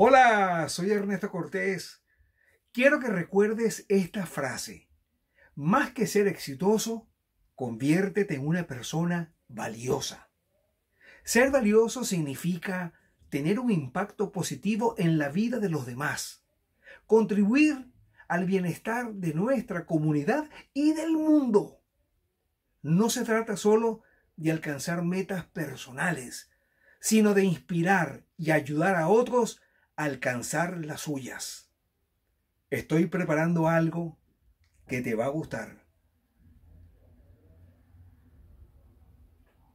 Hola, soy Ernesto Cortés. Quiero que recuerdes esta frase. Más que ser exitoso, conviértete en una persona valiosa. Ser valioso significa tener un impacto positivo en la vida de los demás, contribuir al bienestar de nuestra comunidad y del mundo. No se trata solo de alcanzar metas personales, sino de inspirar y ayudar a otros alcanzar las suyas. Estoy preparando algo que te va a gustar.